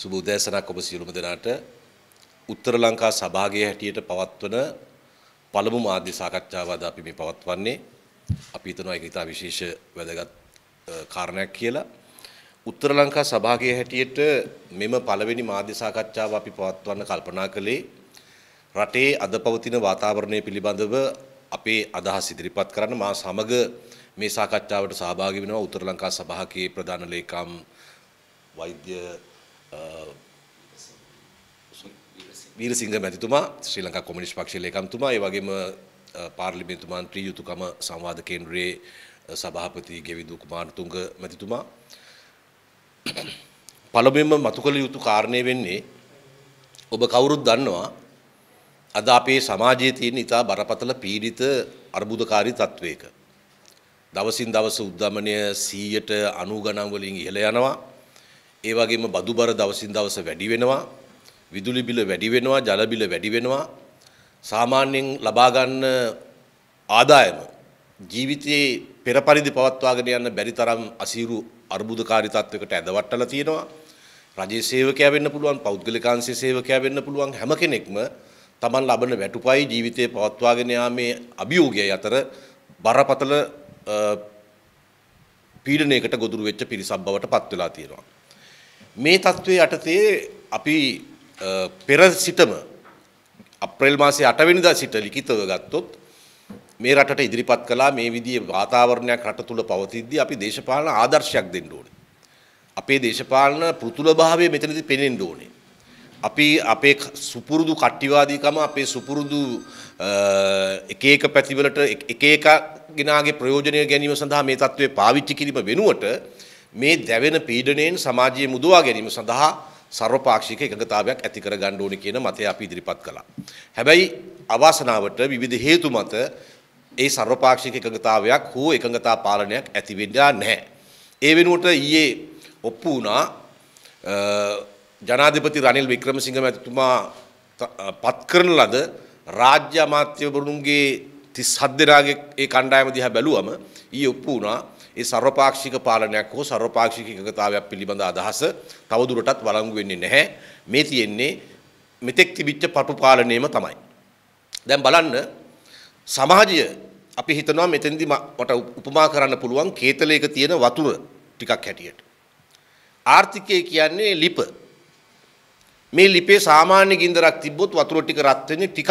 සුබ උදෑසනක් ඔබ සියලුම දෙනාට උත්තර ලංකා සභාගයේ හැටියට පවත්වන පළමු මාධ්‍ය සාකච්ඡාව අද අපි මේ පවත්වන්නේ අපි හිතනවා ඒක ඉතා විශේෂ වැදගත් කාරණයක් කියලා. උත්තර ලංකා සභාගයේ හැටියට මෙම පළවෙනි මාධ්‍ය සාකච්ඡාව අපි පවත්වන්න කල්පනා කළේ රටේ අද පවතින වාතාවරණය පිළිබඳව අපේ අදහස් ඉදිරිපත් කරන්න මා සමග මේ සාකච්ඡාවට සහභාගී වෙනවා උත්තර ලංකා සභාවේ ප්‍රධාන ලේකම් වෛද්‍ය වීරසිංහ මැතිතුමා ශ්‍රී ලංකා කොමියුනිස්ට් පක්ෂයේ ලේකම්තුමා ඒ වගේම පාර්ලිමේන්තු මන්ත්‍රී යුතුකම සංවාද කේන්ද්‍රයේ සභාපති ගෙවිදු කුමාරතුංග මැතිතුමා පළමුවෙන්ම මතු කළ යුතු කාරණය වෙන්නේ ඔබ කවුරුත් දන්නවා අද අපේ සමාජයේ තියෙන ඉතා බරපතල පීඩිත අර්බුදකාරී තත්වයක දවසින් දවස උද්ධමනය 100ට 90 ගණන් වලින් ඉහළ යනවා ඒ වගේම බදු බර දවසින් දවස වැඩි වෙනවා විදුලි බිල වැඩි වෙනවා ජල බිල වැඩි වෙනවා සාමාන්‍යයෙන් ලබා ගන්න ආදායම ජීවිතයේ පෙර පරිදි පවත්වාගෙන යන්න බැරි තරම් අසීරු අර්බුදකාරී තත්වයකට ඇදවට්ටලා තියෙනවා රජයේ සේවකයා වෙන්න පුළුවන් පෞද්ගලිකාංශයේ සේවකයා වෙන්න පුළුවන් හැම කෙනෙක්ම තමන් ලබන වැටුපයි ජීවිතය පවත්වාගෙන යාමේ අභියෝගය අතර බරපතල පීඩනයකට ගොදුරු වෙච්ච පිරිසක් බවට පත් වෙලා තියෙනවා මේ தત્ත්වයේ යටතේ අපි පෙර සිටම අප්‍රේල් මාසේ 8 වෙනිදා සිට ලිඛිතව ගත්තොත් මේ රටට ඉදිරිපත් කළා මේ විදිහේ වාතාවරණයක් රට තුල පවතිද්දී අපි දේශපාලන ආදර්ශයක් දෙන්න ඕනේ. අපේ දේශපාලන පෘතුලභාවය මෙතනදී පෙනෙන්න ඕනේ. අපි අපේ සුපුරුදු කට්ටිවාදීකම අපේ සුපුරුදු එක එක පැතිවලට එක එක ගිනාගේ ප්‍රයෝජනය ගැනීම සඳහා මේ தત્ත්වය පාවිච්චි කිරීම වෙනුවට මේ දැවෙන පීඩනයෙන් සමාජයේ මුදවා ගැනීම සඳහා සර්වපාක්ෂික එකඟතාවයක් ඇති කර ගන්න ඕනේ කියන මතය අපි ඉදිරිපත් කළා. හැබැයි අවාසනාවට විවිධ හේතු මත ඒ සර්වපාක්ෂික එකඟතාවයක් හෝ එකඟතා පාලනයක් ඇති වෙලා නැහැ. ඒ වෙනුවට ඊයේ ඔප්පු වුණා ජනාධිපති රනිල් වික්‍රමසිංහ මැතිතුමා පත් කරන ලද රාජ්‍ය අමාත්‍යවරුන්ගේ 37 දෙනාගේ ඒ කණ්ඩායම දිහා බැලුවම ඊයේ ඔප්පු වුණා ඒ සර්වපාක්ෂික පාලනයක් හෝ සර්වපාක්ෂික එකතාවයක් පිළිබඳ අදහස තවදුරටත් වළංගු වෙන්නේ නැහැ. මේ තියෙන්නේ මෙතෙක් තිබිච්ච පටු පාලනයම තමයි. දැන් බලන්න සමාජය අපි හිතනවා මෙතෙන්දි මට උපමා කරන්න පුළුවන් කේතලයක තියෙන වතුර ටිකක් හැටියට. ආර්ථිකය කියන්නේ ලිප. මේ ලිපේ සාමාන්‍ය ගින්දරක් තිබ්බොත් වතුර ටික රත් වෙන්නේ ටිකක්.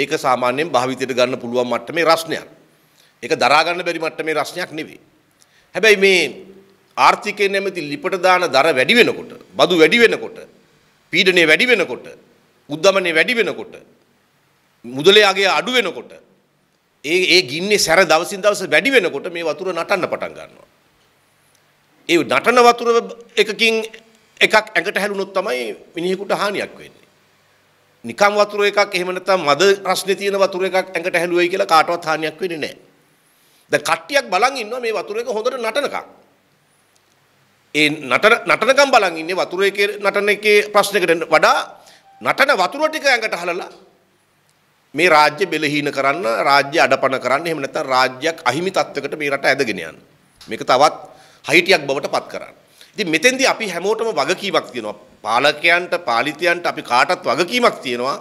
ඒක සාමාන්‍යයෙන් භාවිතයට ගන්න පුළුවන් මට්ටමේ රස්නයක්. ඒක දරා ගන්න බැරි මට්ටමේ රස්නයක් නෙවෙයි. හැබැයි මේ ආර්ථිකයෙන් නැමැති ලිපට දාන දර වැඩි වෙනකොට, බදු වැඩි වෙනකොට, පීඩනය වැඩි වෙනකොට, උද්දමනය වැඩි වෙනකොට, මුදලේ අගය අඩු වෙනකොට, ඒ ඒ ගින්නේ සැර දවසින් දවස වැඩි වෙනකොට මේ වතුර නටන්න පටන් ගන්නවා. ඒ නටන වතුර එකකින් එකක් ඇඟට හැලුණොත් තමයි මිනිහෙකුට හානියක් වෙන්නේ. නිකම් වතුර එකක් එහෙම නැත්නම් මද රස්නේ තියෙන වතුර එකක් ඇඟට හැලුවයි කියලා කාටවත් හානියක් වෙන්නේ නැහැ. දැන් කට්ටියක් බලන් ඉන්නවා මේ වතුර එක හොඳට නටනකම්. ඒ නටන නටනකම් බලන් ඉන්නේ වතුර එකේ නටන එකේ ප්‍රශ්නයකට වඩා නටන වතුර ටික ඇඟට හලලා මේ රාජ්‍ය බෙලහීන කරන්න රාජ්‍ය අඩපණ කරන්න එහෙම නැත්නම් රාජ්‍යයක් අහිමි තත්වයකට මේ රට ඇදගෙන යන්න. මේක තවත් හයිටියක් බවට පත් කරන්න. ඉතින් මෙතෙන්දී අපි හැමෝටම වගකීමක් තියෙනවා. පාලකයන්ට, පාලිතයන්ට අපි කාටත් වගකීමක් තියෙනවා.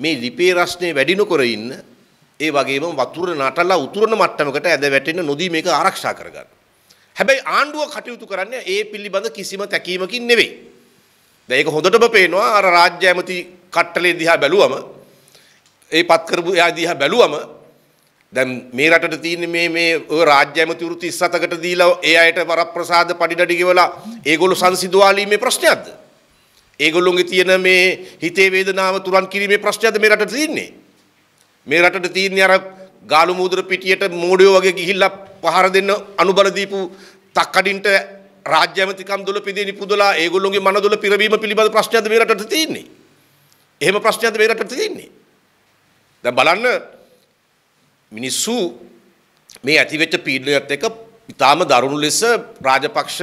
මේ ලිපේ රස්නේ වැඩි නොකර ඉන්න ඒ වගේම වතුර නටලා උතුරන මට්ටමකට ඇද වැටෙන්න නොදී මේක ආරක්ෂා කරගන්න. හැබැයි ආණ්ඩුව කටයුතු කරන්නේ ඒ පිළිබඳ කිසිම තැකීමකින් නෙවෙයි. දැන් ඒක හොඳටම පේනවා අර රාජ්‍ය ඇමති කට්ටලේ දිහා බැලුවම ඒ පත් කරපු එයා දිහා බැලුවම දැන් මේ රටට තියෙන මේ මේ ඔය රාජ්‍ය ඇමතිවරු 37කට දීලා ඒ අයට වරප්‍රසාද පඩිඩඩි ගෙවලා ඒගොල්ලෝ සංසිඳුවාලීමේ ප්‍රශ්නයක්ද? ඒගොල්ලොන්ගේ තියෙන මේ හිතේ වේදනාව තුරන් කිරීමේ ප්‍රශ්නයක්ද මේ රටට තියෙන්නේ? මේ රටට තියෙන්නේ අර ගාලු මූදුර පිටියට මෝඩයෝ වගේ ගිහිල්ලා පහර දෙන්න අනුබල දීපු තක්කඩින්ට රාජ්‍ය ඇමතිකම් දොළ පිදී නිපුදලා ඒගොල්ලෝගේ මන දොළ පිරවීම පිළිබඳ ප්‍රශ්නයක්ද මේ රටට තියෙන්නේ. එහෙම ප්‍රශ්නයක්ද මේ රටට තියෙන්නේ. දැන් බලන්න මිනිස්සු මේ ඇතිවෙච්ච පීඩනයත් එක්ක ඉතාම දරුණු ලෙස රාජපක්ෂ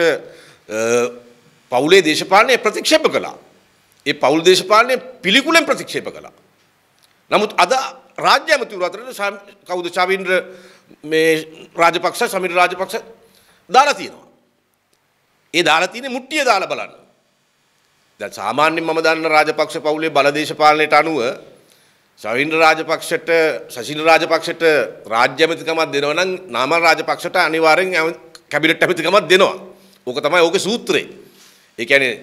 පවුලේ දේශපාලනය ප්‍රතික්ෂේප කළා. ඒ පවුල් දේශපාලනය පිළිකුලෙන් ප්‍රතික්ෂේප කළා. නමුත් අද රාජ්‍ය ඇමතිවරු අතරට කවුද චවින්ද්‍ර මේ රාජපක්ෂ සමිර රාජපක්ෂ දාලා තියෙනවා. ඒ දාලා තියෙන්නේ මුට්ටිය දාලා බලන්න. දැන් සාමාන්‍යයෙන් මම දන්න රාජපක්ෂ පවුලේ බලදේශපාලනයට අනුව සවින්ද්‍ර රාජපක්ෂට සසිල රාජපක්ෂට රාජ්‍ය ඇමතිකමක් දෙනවා නම් නාමල් රාජපක්ෂට අනිවාර්යෙන් කැබිනට් ඇමතිකමක් දෙනවා. ඕක තමයි ඕකේ සූත්‍රය. ඒ කියන්නේ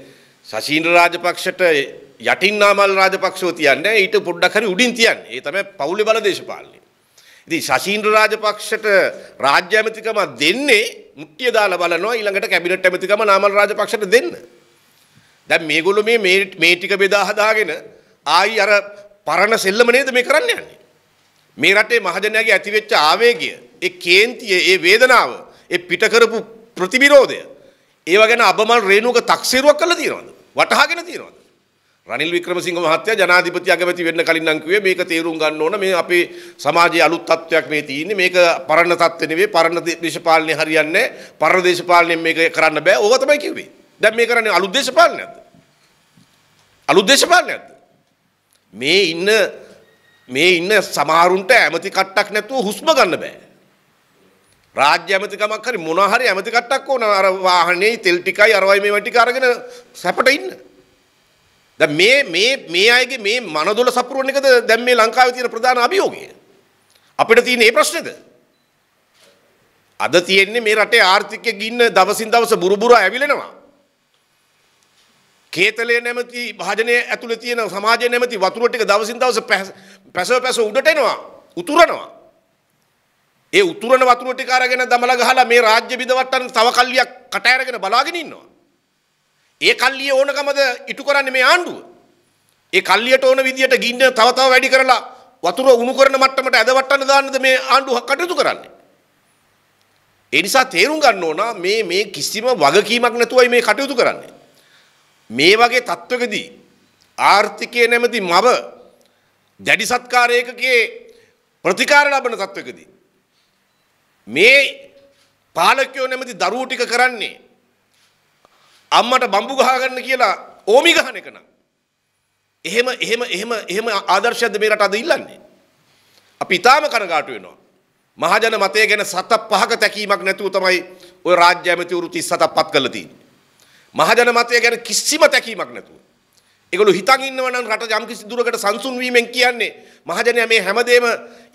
සසින්ද්‍ර රාජපක්ෂට යටින් නාමල් රාජපක්ෂව තියන්නේ ඊට පොඩ්ඩක් හරි උඩින් තියන්නේ. ඒ තමයි පවුලේ බල දේශපාලනය. ඉතින් ශෂීන්ද්‍ර රාජපක්ෂට රාජ්‍ය ඇමතිකම දෙන්නේ මුට්ටිය දාලා බලනවා ඊළඟට කැබිනට් ඇමතිකම නාමල් රාජපක්ෂට දෙන්න. දැන් මේගොල්ලෝ මේ මේ ටික බෙදා හදාගෙන ආයි අර පරණ සෙල්ලම නේද මේ කරන්න යන්නේ. මේ රටේ මහජනයාගේ ඇතිවෙච්ච ආවේගය, ඒ කේන්තිය, ඒ වේදනාව, ඒ පිට කරපු ප්‍රතිවිරෝධය ඒව ගැන අබමල් රේණුක තක්සේරුවක් කරලා තියෙනවද? වටහාගෙන තියෙනවද? රනිල් වික්‍රමසිංහ මහත්තයා ජනාධිපති අගමැති වෙන්න කලින් නම් කිව්වේ මේක තේරුම් ගන්න ඕන මේ අපේ සමාජයේ අලුත් තත්වයක් මේ තියෙන්නේ මේක පරණ තත්ත්ව නෙවෙයි පරණ දේශපාලනය හරියන්නේ පරණ දේශපාලනයෙන් මේක කරන්න බෑ ඕක තමයි කිව්වේ දැන් මේ කරන්නේ අලුත් දේශපාලනයක්ද අලුත් දේශපාලනයක්ද මේ ඉන්න මේ ඉන්න සමහරුන්ට ඇමති කට්ටක් නැතුව හුස්ම ගන්න බෑ රාජ්‍ය ඇමතිකමක් හරි මොනවා හරි ඇමති කට්ටක් ඕන අර වාහනේ තෙල් ටිකයි අරවයි මේවා ටික අරගෙන සැපට ඉන්න දැන් මේ මේ මේ අයගේ මේ මනදොල සපුරන එකද දැන් මේ ලංකාවේ තියෙන ප්‍රධාන අභියෝගය. අපිට තියෙන මේ ප්‍රශ්නේද? අද තියෙන්නේ මේ රටේ ආර්ථිකය ගින්න දවසින් දවස බුරුබුරා ඇවිලෙනවා. කේතලයේ නැමැති භාජනයේ ඇතුලේ තියෙන සමාජයේ නැමැති වතුර ටික දවසින් දවස පැසව පැසව උඩට එනවා, උතුරනවා. ඒ උතුරන වතුර ටික අරගෙන දමලා ගහලා මේ රාජ්‍ය බිඳවට්ටන්න තව කල්ලියක් කට ඇරගෙන බලාගෙන ඉන්නවා. ඒ කල්ලිය ඕනකමද ඉටු කරන්නේ මේ ආණ්ඩුව. ඒ කල්ලියට ඕන විදියට ගින්න තව තව වැඩි කරලා වතුර උණු කරන මට්ටමට ඇදවට්ටන්න දාන්නද මේ ආණ්ඩුව කටයුතු කරන්නේ. ඒ නිසා තේරුම් ගන්න ඕන මේ මේ කිසිම වගකීමක් නැතුවයි මේ කටයුතු කරන්නේ. මේ වගේ තත්ත්වකදී ආර්ථිකයේ නැමැති මව දැඩි සත්කාරයකගේ ප්‍රතිකාර ලබන තත්ත්වකදී මේ පාලකයෝ නැමැති දරුවෝ ටික කරන්නේ අම්මට බම්බු ගහ ගන්න කියලා ඕමි ගහන එක නම් එහෙම එහෙම එහෙම එහෙම ආදර්ශයක්ද මේ රට අද ඉල්ලන්නේ අපි ඊටාම කරගාටු වෙනවා මහජන මතය ගැන සත පහක තැකීමක් නැතුව තමයි ওই රාජ්‍ය ඇමතිවරු 37ක් පත් කරලා තියෙන්නේ මහජන මතය ගැන කිසිම තැකීමක් නැතුව ඒගොල්ලෝ හිතන් ඉන්නවා නම් රට යම් කිසි දුරකට සංසුන් වීමෙන් කියන්නේ මහජනයා මේ හැමදේම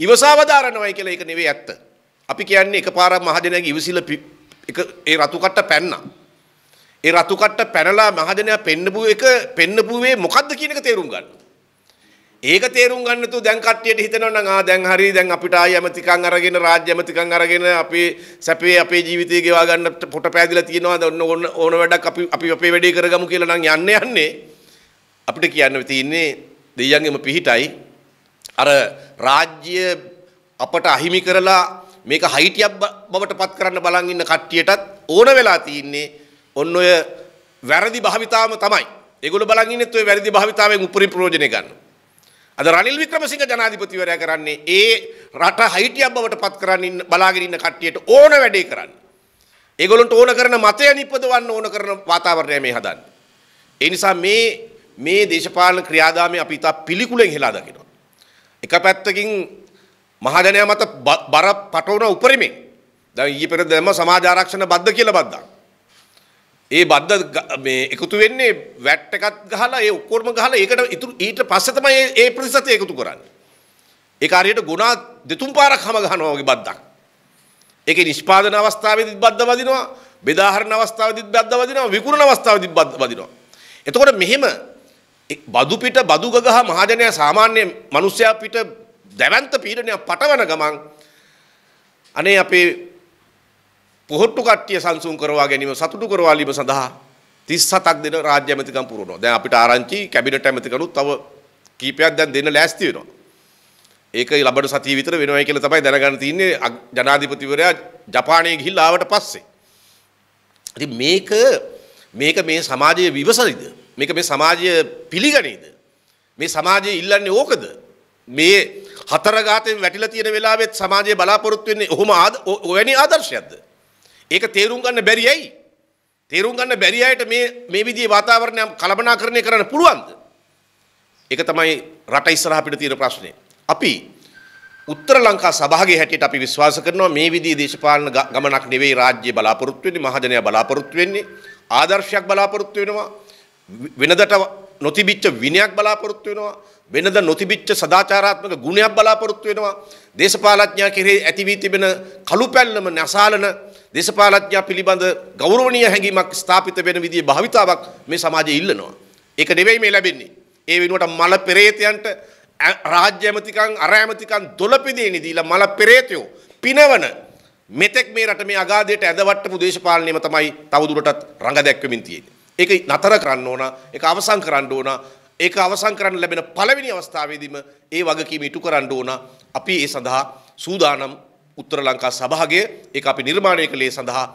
ඉවසාව දාරනවයි කියලා ඒක නෙවෙයි ඇත්ත අපි කියන්නේ එකපාරක් මහජනයාගේ ඉවසිල්ල එක ඒ රතු කට්ට පැන්නා ඒ රතු කට්ට පැනලා මහදෙනයා පෙන්නපු එක පෙන්නපුවේ මොකද්ද කියන එක තේරුම් ගන්න. ඒක තේරුම් ගන්න තු දැන් කට්ටියට හිතනවා නම් ආ දැන් හරි දැන් අපිට ආය යමතිකම් අරගෙන රාජ්‍ය යමතිකම් අරගෙන අපේ සැපේ අපේ ජීවිතය ගෙවා ගන්න පොට පෑදිලා තියෙනවා දැන් ඕන ඕන වැඩක් අපි අපි අපේ වැඩේ කරගමු කියලා නම් යන්නේ යන්නේ අපිට කියන්න තියෙන්නේ දෙයියන්ගේම පිහිටයි අර රාජ්‍ය අපට අහිමි කරලා මේක හයිටියක් බවට පත් කරන්න බලන් ඉන්න කට්ටියටත් ඕන වෙලා තියෙන්නේ ඔන්න ඔය වැරදි භාවිතාවම තමයි. ඒගොල්ලෝ බලන් ඉන්නෙත් ඔය වැරදි භාවිතාවෙන් උපරිම ප්‍රයෝජනෙ ගන්න. අද රනිල් වික්‍රමසිංහ ජනාධිපතිවරයා කරන්නේ ඒ රට හයිටියක් බවට පත් කරන්න බලාගෙන ඉන්න කට්ටියට ඕන වැඩේ කරන්න. ඒගොල්ලන්ට ඕන කරන මතය නිපදවන්න ඕන කරන වාතාවරණය මේ හදන්නේ. ඒ නිසා මේ මේ දේශපාලන ක්‍රියාදාමය අපි ඉතා පිළිකුලෙන් හෙලා දකිනවා. එක පැත්තකින් මහජනයා මත බර පටවන උපරිමෙන් දැන් ඊයේ පෙරේද දැම්ම සමාජ ආරක්ෂණ බද්ද කියලා බද්දක්. ඒ බද්ධ මේ එකතු වෙන්නේ වැට් එකක් ගහලා ඒ ඔක්කොම ගහලා ඒකට ඉතුරු ඊට පස්සේ තමයි ඒ ප්‍රතිශතය එකතු කරන්නේ. ඒක හරියට ගුණා දෙතුන් පාරක් හැම ගහනවා වගේ බද්දක්. ඒකේ නිෂ්පාදන අවස්ථාවේදීත් බද්ද වදිනවා, බෙදා හරින අවස්ථාවේදීත් බද්ද වදිනවා, විකුණන අවස්ථාවේදීත් බද්ද වදිනවා. එතකොට මෙහෙම බදු පිට බදු ගගහ මහජනයා සාමාන්‍ය මිනිස්සයා පිට දැවැන්ත පීඩනයක් පටවන ගමන් අනේ අපේ පොහොට්ටු කට්ටිය සංසුන් කරවා ගැනීම සතුටු කරවාලීම සඳහා 37ක් දෙන රාජ්‍ය ඇමතිකම් පුරවනවා. දැන් අපිට ආරංචි කැබිනට් ඇමතිකණුත් තව කීපයක් දැන් දෙන්න ලෑස්ති වෙනවා. ඒක ලබන සතිය විතර වෙනවයි කියලා තමයි දැනගන්න තින්නේ ජනාධිපතිවරයා ජපානයේ ගිහිල්ලා ආවට පස්සේ. ඉතින් මේක මේක මේ සමාජයේ විවසනද? මේක මේ සමාජය පිළිගනේද? මේ සමාජයේ ඉල්ලන්නේ ඕකද? මේ හතර ගාතෙන් වැටිලා තියෙන වෙලාවෙත් සමාජයේ බලාපොරොත්තු වෙන්නේ ඔහොම ඔවැනි ආදර්ශයක්ද? ඒක තේරුම් ගන්න බැරි ඇයි? තේරුම් ගන්න බැරි අයට මේ මේ විදිහේ වාතාවරණය කලබනාකරණය කරන්න පුළුවන්ද? ඒක තමයි රට ඉස්සරහ අපිට තියෙන ප්‍රශ්නේ. අපි උත්තර ලංකා සභාවේ හැටියට අපි විශ්වාස කරනවා මේ විදිහේ දේශපාලන ගමනක් නෙවෙයි රාජ්‍ය බලාපොරොත්තු වෙන්නේ මහජනයා බලාපොරොත්තු වෙන්නේ ආදර්ශයක් බලාපොරොත්තු වෙනවා වෙනදට නොතිබිච්ච විනයක් බලාපොරොත්තු වෙනවා වෙනද නොතිබිච්ච සදාචාරාත්මක ගුණයක් බලාපොරොත්තු වෙනවා දේශපාලඥයා කෙරෙහි ඇති වී තිබෙන කලුපැල්ලම නසාලන දේශපාලඥා පිළිබඳ ගෞරවනීය හැඟීමක් ස්ථාපිත වෙන විදිහේ භාවිතාවක් මේ සමාජයේ ඉල්ලනවා. ඒක නෙවෙයි මේ ලැබෙන්නේ. ඒ වෙනුවට මල පෙරේතයන්ට රාජ්‍ය ඇමතිකම් අර ඇමතිකම් දොළපිදේනි දීලා මල පෙරේතයෝ පිනවන මෙතෙක් මේ රට මේ අගාධයට ඇදවට්ටපු දේශපාලනයම තමයි තවදුරටත් රඟ දැක්වමින් තියෙන්නේ. ඒක නතර කරන්න ඕන, ඒක අවසන් කරන්න ඕන, ඒක අවසන් කරන්න ලැබෙන පළවෙනි අවස්ථාවේදීම ඒ වගකීම ඉටු කරන්න ඕන. අපි ඒ සඳහා සූදානම් උත්තර ලංකා සභාගය ඒක අපි නිර්මාණය කළේ සඳහා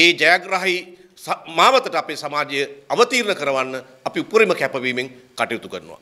ඒ ජයග්‍රහයි මාවතට අපේ සමාජය අවතීර්ණ කරවන්න අපි උපරිම කැපවීමෙන් කටයුතු කරනවා.